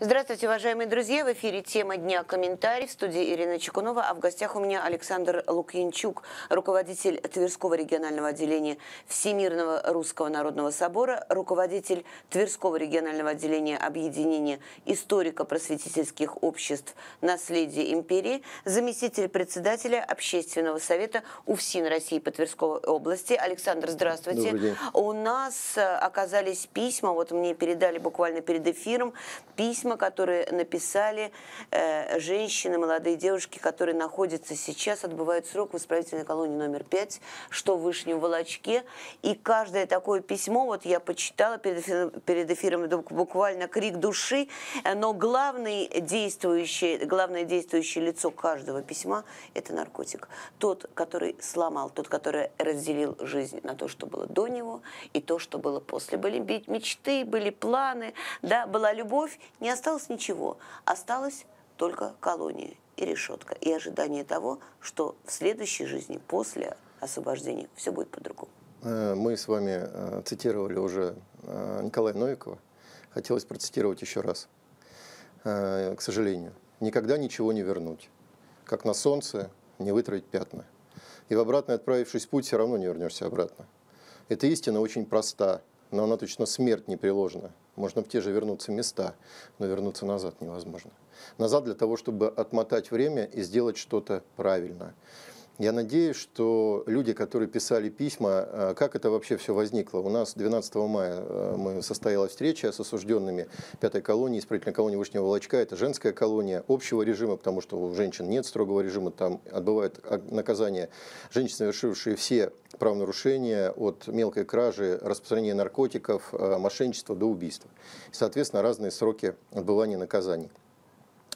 Здравствуйте, уважаемые друзья. В эфире тема дня «Комментарий» в студии Ирина Чекунова. А в гостях у меня Александр Лукьянчук, руководитель Тверского регионального отделения Всемирного Русского Народного Собора, руководитель Тверского регионального отделения Объединения историко-просветительских обществ «Наследие империи», заместитель председателя Общественного совета УФСИН России по Тверской области. Александр, здравствуйте. день. У нас э, оказались письма, вот мне передали буквально перед эфиром, письма письма, которые написали э, женщины, молодые девушки, которые находятся сейчас, отбывают срок в исправительной колонии номер 5, что в Вышнем Волочке. И каждое такое письмо, вот я почитала перед эфиром, перед эфиром буквально крик души, но главный действующий, главное действующее лицо каждого письма – это наркотик. Тот, который сломал, тот, который разделил жизнь на то, что было до него, и то, что было после. Были мечты, были планы, да, была любовь, не осталось ничего, осталась только колония и решетка, и ожидание того, что в следующей жизни, после освобождения, все будет по-другому. Э, мы с вами э, цитировали уже э, Николая Новикова. Хотелось процитировать еще раз. К сожалению, никогда ничего не вернуть. Как на солнце не вытравить пятна. И в обратно отправившись в путь, все равно не вернешься обратно. Эта истина очень проста но она точно смерть не приложена. Можно в те же вернуться места, но вернуться назад невозможно. Назад для того, чтобы отмотать время и сделать что-то правильно. Я надеюсь, что люди, которые писали письма, э, как это вообще все возникло. У нас 12 мая э, мы состоялась встреча с осужденными пятой колонии, исправительной колонии Вышнего Волочка. Это женская колония общего режима, потому что у женщин нет строгого режима, там отбывают наказание женщин, совершившие все правонарушения от мелкой кражи, распространения наркотиков, э, мошенничества до убийства. соответственно, разные сроки отбывания наказаний.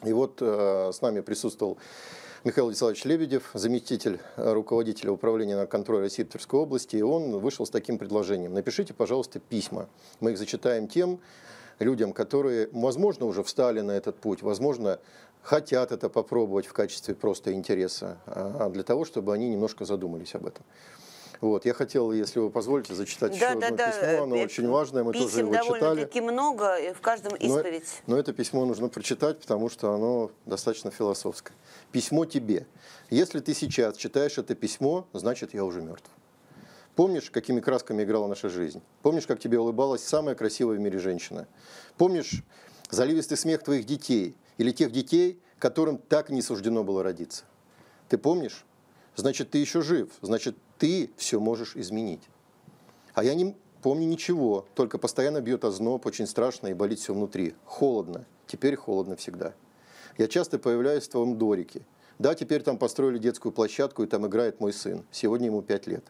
И вот с нами присутствовал Михаил Вячеславович Лебедев, заместитель э, руководителя управления контроля России Тверской области, и он вышел с таким предложением. Напишите, пожалуйста, письма. Мы их зачитаем тем людям, которые, возможно, уже встали на этот путь, возможно, хотят это попробовать в качестве просто интереса, а, а для того, чтобы они немножко задумались об этом. Вот, я хотел, если вы позволите, зачитать да, еще да, одно да, письмо, оно э, очень важное, мы тоже его читали. Писем много, в каждом исповедь. Но, но это письмо нужно прочитать, потому что оно достаточно философское. Письмо тебе. Если ты сейчас читаешь это письмо, значит, я уже мертв. Помнишь, какими красками играла наша жизнь? Помнишь, как тебе улыбалась самая красивая в мире женщина? Помнишь заливистый смех твоих детей или тех детей, которым так не суждено было родиться? Ты помнишь? значит, ты еще жив, значит, ты все можешь изменить. А я не помню ничего, только постоянно бьет озноб, очень страшно и болит все внутри. Холодно. Теперь холодно всегда. Я часто появляюсь в твоем дорике. Да, теперь там построили детскую площадку, и там играет мой сын. Сегодня ему пять лет.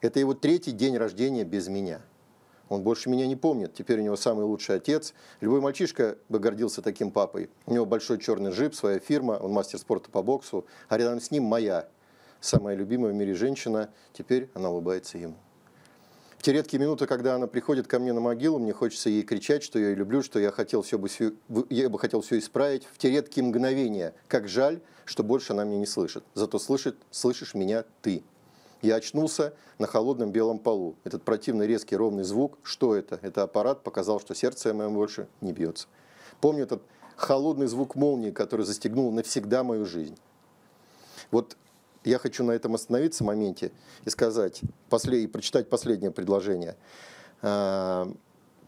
Это его третий день рождения без меня. Он больше меня не помнит. Теперь у него самый лучший отец. Любой мальчишка бы гордился таким папой. У него большой черный жип, своя фирма, он мастер спорта по боксу, а рядом с ним моя самая любимая в мире женщина, теперь она улыбается ему. В те редкие минуты, когда она приходит ко мне на могилу, мне хочется ей кричать, что я ее люблю, что я, хотел все бы, я бы хотел все исправить. В те редкие мгновения, как жаль, что больше она меня не слышит. Зато слышит, слышишь меня ты. Я очнулся на холодном белом полу. Этот противный резкий ровный звук, что это? Это аппарат показал, что сердце мое больше не бьется. Помню этот холодный звук молнии, который застегнул навсегда мою жизнь. Вот я хочу на этом остановиться в моменте и сказать, после, и прочитать последнее предложение. А,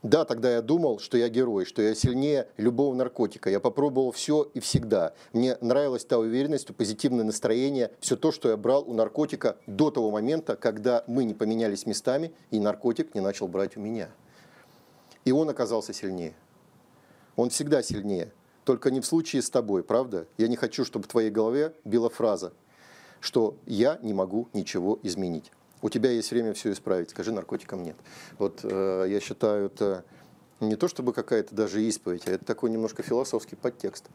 да, тогда я думал, что я герой, что я сильнее любого наркотика. Я попробовал все и всегда. Мне нравилась та уверенность, позитивное настроение, все то, что я брал у наркотика до того момента, когда мы не поменялись местами, и наркотик не начал брать у меня. И он оказался сильнее. Он всегда сильнее. Только не в случае с тобой, правда? Я не хочу, чтобы в твоей голове била фраза что я не могу ничего изменить. У тебя есть время все исправить, скажи наркотикам нет. Вот э, я считаю, это не то чтобы какая-то даже исповедь, а это такой немножко философский подтекст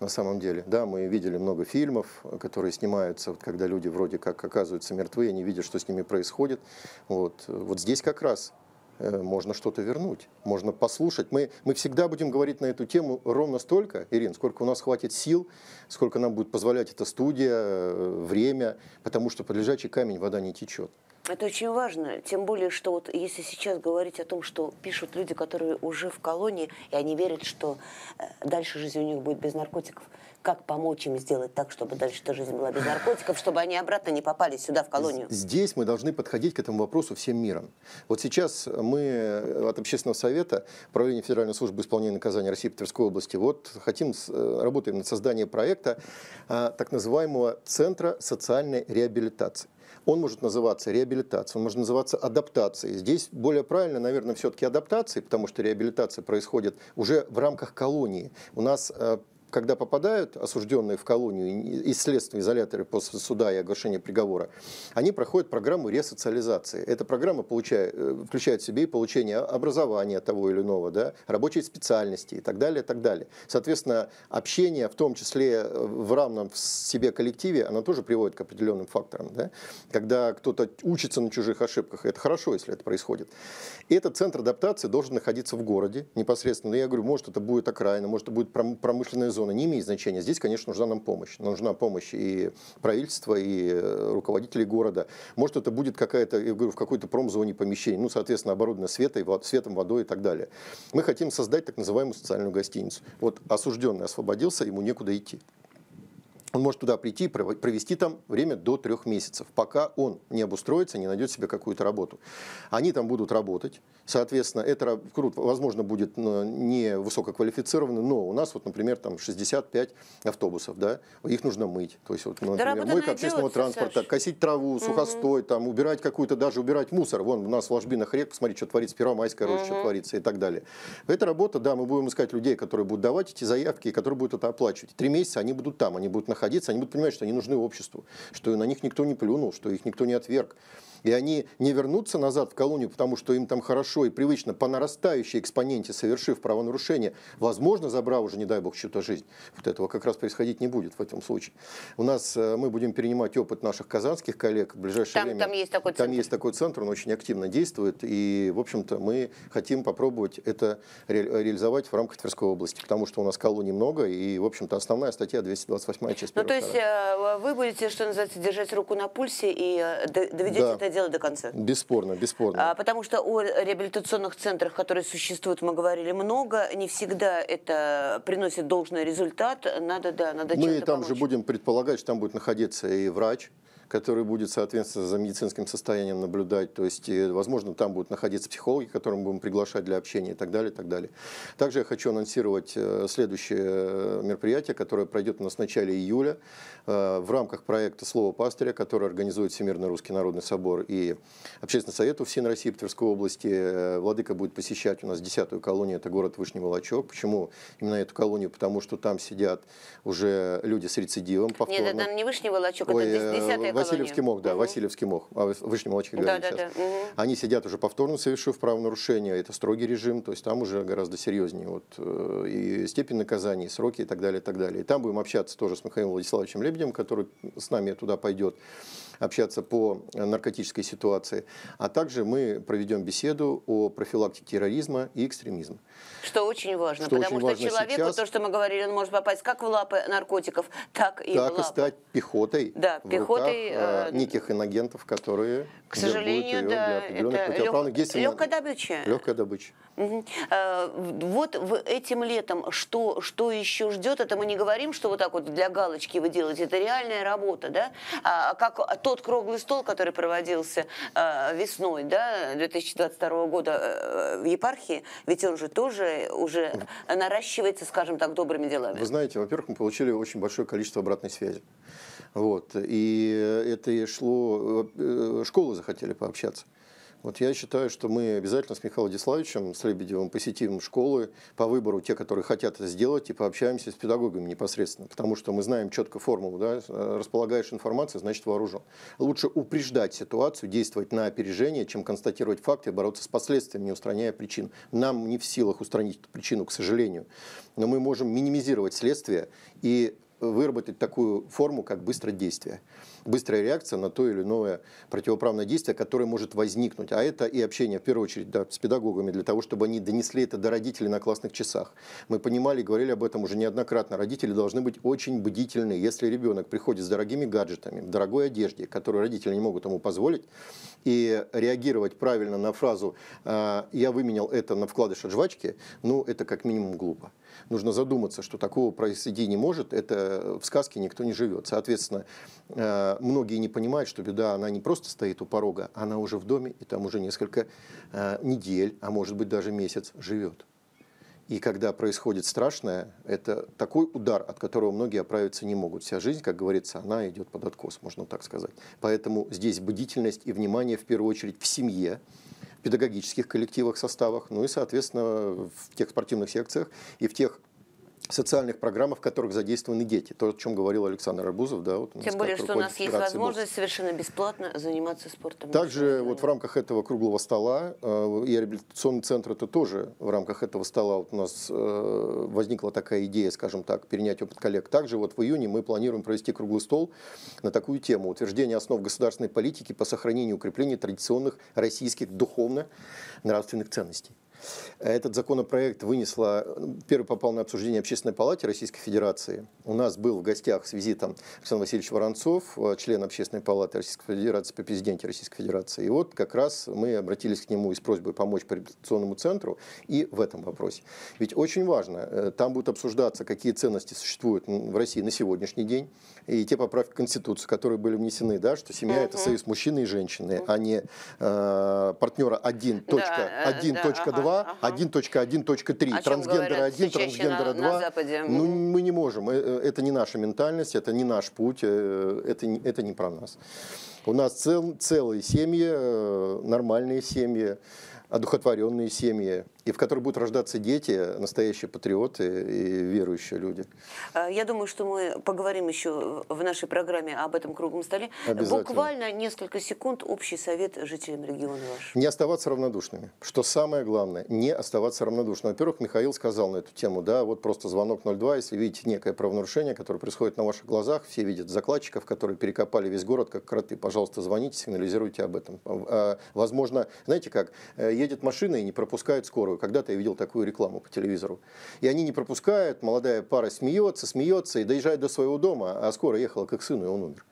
на самом деле. Да, мы видели много фильмов, которые снимаются, вот, когда люди вроде как оказываются мертвы, они видят, что с ними происходит. Вот, вот здесь как раз Э, можно что-то вернуть, можно послушать. Мы, мы всегда будем говорить на эту тему ровно столько, Ирин, сколько у нас хватит сил, сколько нам будет позволять эта студия, э, время, потому что под лежачий камень вода не течет. Это очень важно, тем более, что вот если сейчас говорить о том, что пишут люди, которые уже в колонии, и они верят, что э, дальше жизнь у них будет без наркотиков, как помочь им сделать так, чтобы дальше эта жизнь была без наркотиков, чтобы они обратно не попали сюда, в колонию? Здесь мы должны подходить к этому вопросу всем миром. Вот сейчас мы э, от Общественного совета, Управления Федеральной службы исполнения наказания России Тверской области, вот хотим, э, работаем над созданием проекта так называемого Центра социальной реабилитации. Он может называться реабилитацией, он может называться адаптацией. Здесь более правильно, наверное, все-таки адаптацией, потому что реабилитация происходит уже в рамках колонии. У нас э, когда попадают осужденные в колонию и следственные изоляторы после суда и оглашения приговора, они проходят программу ресоциализации. Эта программа получает, э, включает в себе и получение образования того или иного, да, рабочей специальности и так далее, и так далее. Соответственно, общение, в том числе э, в равном в себе коллективе, оно тоже приводит к определенным факторам. Да? Когда кто-то учится на чужих ошибках, это хорошо, если это происходит. И этот центр адаптации должен находиться в городе непосредственно. Но ну, Я говорю, может, это будет окраина, может, это будет промышленная зона, зона не имеет значения. Здесь, конечно, нужна нам помощь. нужна помощь и правительства, и э, руководителей города. Может, это будет какая-то, я говорю, в какой-то промзоне помещение, ну, соответственно, оборудовано светом, светом, водой и так далее. Мы хотим создать так называемую социальную гостиницу. Вот осужденный освободился, ему некуда идти он может туда прийти и провести там время до трех месяцев, пока он не обустроится, не найдет себе какую-то работу. Они там будут работать, соответственно, это, возможно, будет не высококвалифицированно, но у нас, вот, например, там 65 автобусов, да, их нужно мыть, то есть, вот, ну, например, мойка общественного делается, транспорта, Саш. косить траву, сухостой, угу. там, убирать какую-то, даже убирать мусор, вон у нас в ложбинах рек, посмотри, что творится, Первомайская угу. что творится и так далее. Эта работа, да, мы будем искать людей, которые будут давать эти заявки, и которые будут это оплачивать. Три месяца они будут там, они будут находиться находиться, они будут понимать, что они нужны обществу, что на них никто не плюнул, что их никто не отверг и они не вернутся назад в колонию, потому что им там хорошо и привычно по нарастающей экспоненте, совершив правонарушение, возможно, забрав уже, не дай бог, чью-то жизнь. Вот этого как раз происходить не будет в этом случае. У нас э, мы будем перенимать опыт наших казанских коллег в ближайшее там, время. Там есть такой там центр. есть такой центр, он очень активно действует, и, в общем-то, мы хотим попробовать это реализовать в рамках Тверской области, потому что у нас колоний много, и, в общем-то, основная статья 228 часть Ну, то есть э, вы будете, что называется, держать руку на пульсе и э, доведете да. это доделать до конца. Бесспорно, бесспорно. А, потому что о реабилитационных центрах, которые существуют, мы говорили много, не всегда это приносит должный результат. Надо, да, надо Мы там помочь. же будем предполагать, что там будет находиться и врач, который будет, соответственно, за медицинским состоянием наблюдать. То есть, э, возможно, там будут находиться психологи, которым будем приглашать для общения и так далее, и так далее. Также я хочу анонсировать э, следующее э, мероприятие, которое пройдет у нас в начале июля в рамках проекта «Слово пастыря», который организует Всемирный Русский Народный Собор и Общественный Совет УФСИН России Тверской области. Владыка будет посещать у нас десятую колонию, это город Вышний Волочок. Почему именно эту колонию? Потому что там сидят уже люди с рецидивом повторно. Нет, это не Вышний Волочок, Ой, это 10-я Васильевский мог, да, угу. Васильевский мог, а Вышний молочник Молочке да, сейчас. Да, да. Они сидят уже повторно, совершив правонарушение, это строгий режим, то есть там уже гораздо серьезнее вот, э, и степень наказания, и сроки и так далее, и так далее. И там будем общаться тоже с Михаилом Владиславовичем Лебедем, который с нами туда пойдет общаться по э, наркотической ситуации. А также мы проведем беседу о профилактике терроризма и экстремизма. Что очень важно, что потому очень что важно человеку, сейчас, то, что мы говорили, он может попасть как в лапы наркотиков, так и так в лапы. и стать пехотой. Да, пехотой. Руках, э, э неких инагентов, которые... К сожалению, да, это легкая добыча. Легкая добыча. А, вот этим летом что, что еще ждет? Это мы не говорим, что вот так вот для галочки вы делаете. Это реальная работа, да? А, а как тот круглый стол, который проводился а, весной, да, 2022 года в э, э, епархии, ведь он же тоже уже наращивается, скажем так, добрыми делами. Вы знаете, во-первых, мы получили очень большое количество обратной связи. Вот. И это и шло... Э, школы захотели пообщаться. Вот я считаю, что мы обязательно с Михаилом Диславичем, с Лебедевым посетим школы по выбору те, которые хотят это сделать, и пообщаемся с педагогами непосредственно, потому что мы знаем четко формулу, да, э, располагаешь информацию, значит вооружен. Лучше упреждать ситуацию, действовать на опережение, чем констатировать факты и бороться с последствиями, не устраняя причин. Нам не в силах устранить эту причину, к сожалению, но мы можем минимизировать следствие и выработать такую форму, как быстрое действие. Быстрая реакция на то или иное противоправное действие, которое может возникнуть. А это и общение, в первую очередь, да, с педагогами, для того, чтобы они донесли это до родителей на классных часах. Мы понимали и говорили об этом уже неоднократно. Родители должны быть очень бдительны. Если ребенок приходит с дорогими гаджетами, в дорогой одежде, которую родители не могут ему позволить, и реагировать правильно на фразу «А, «я выменял это на вкладыш от жвачки», ну, это как минимум глупо нужно задуматься, что такого происходить не может, это э, в сказке никто не живет. Соответственно, э, многие не понимают, что беда, она не просто стоит у порога, она уже в доме, и там уже несколько э, недель, а может быть даже месяц живет. И когда происходит страшное, это такой удар, от которого многие оправиться не могут. Вся жизнь, как говорится, она идет под откос, можно так сказать. Поэтому здесь бдительность и внимание, в первую очередь, в семье, педагогических коллективах, составах, ну и, соответственно, в тех спортивных секциях и в тех социальных программах, в которых задействованы дети. То, о чем говорил Александр Арбузов. Да, вот Тем более, что у нас есть возможность бокса. совершенно бесплатно заниматься спортом. Также вот в рамках этого круглого стола э, и реабилитационный центр это тоже в рамках этого стола вот у нас э, возникла такая идея, скажем так, перенять опыт коллег. Также вот в июне мы планируем провести круглый стол на такую тему утверждение основ государственной политики по сохранению и укреплению традиционных российских духовно-нравственных ценностей. А этот законопроект вынесла, первый попал на обсуждение Общественной палате Российской Федерации. У нас был в гостях с визитом Александр Васильевич Воронцов, э, член Общественной палаты Российской Федерации по президенте Российской Федерации. И вот как раз мы обратились к нему и с просьбой помочь по центру и в этом вопросе. Ведь очень важно, э, там будут обсуждаться, какие ценности существуют в России на сегодняшний день, и те поправки к Конституции, которые были внесены, да, что семья uh-huh. это союз мужчины и женщины, uh-huh. а не э, партнера 1.1.2, да, э, да, ага. 2, ага. 1.1.3, трансгендеры 1, трансгендеры 2. На Западе? Ну, мы не можем, э, э, это не наша ментальность, это не наш путь, э, это, не, это не про нас. У нас цел, целые семьи, нормальные семьи, одухотворенные семьи, и в которой будут рождаться дети, настоящие патриоты и верующие люди. Э, я думаю, что мы поговорим еще в нашей программе об этом круглом столе. Буквально несколько секунд общий совет жителям региона ваш. Не оставаться равнодушными. Что самое главное, не оставаться равнодушным. Во-первых, Михаил сказал на эту тему, да, вот просто звонок 02, если видите некое правонарушение, которое происходит на ваших глазах, все видят закладчиков, которые перекопали весь город, как кроты, пожалуйста, звоните, сигнализируйте об этом. А, возможно, знаете как, э, едет машина и не пропускает скорую, Э, когда-то я видел такую рекламу по телевизору. И они не пропускают, молодая пара смеется, смеется и доезжает до своего дома, а скоро ехала как их сыну, и он умер.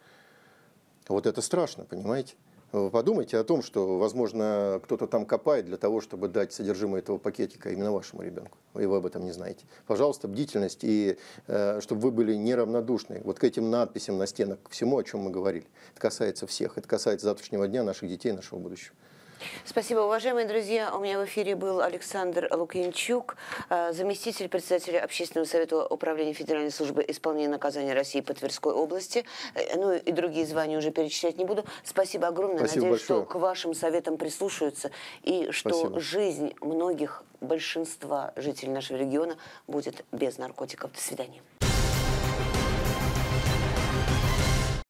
Вот это страшно, понимаете? Вы подумайте о том, что, возможно, кто-то там копает для того, чтобы дать содержимое этого пакетика именно вашему ребенку. И вы об этом не знаете. Пожалуйста, бдительность, и э, чтобы вы были неравнодушны вот к этим надписям на стенах, к всему, о чем мы говорили. Это касается всех. Это касается завтрашнего дня, наших детей, нашего будущего. Спасибо, уважаемые друзья. У меня в эфире был Александр Лукинчук, э, заместитель председателя Общественного совета управления Федеральной службы исполнения наказания России по Тверской области. Э, ну и другие звания уже перечислять не буду. Спасибо огромное. Спасибо Надеюсь, большое. что к вашим советам прислушаются и что Спасибо. жизнь многих, большинства жителей нашего региона будет без наркотиков. До свидания.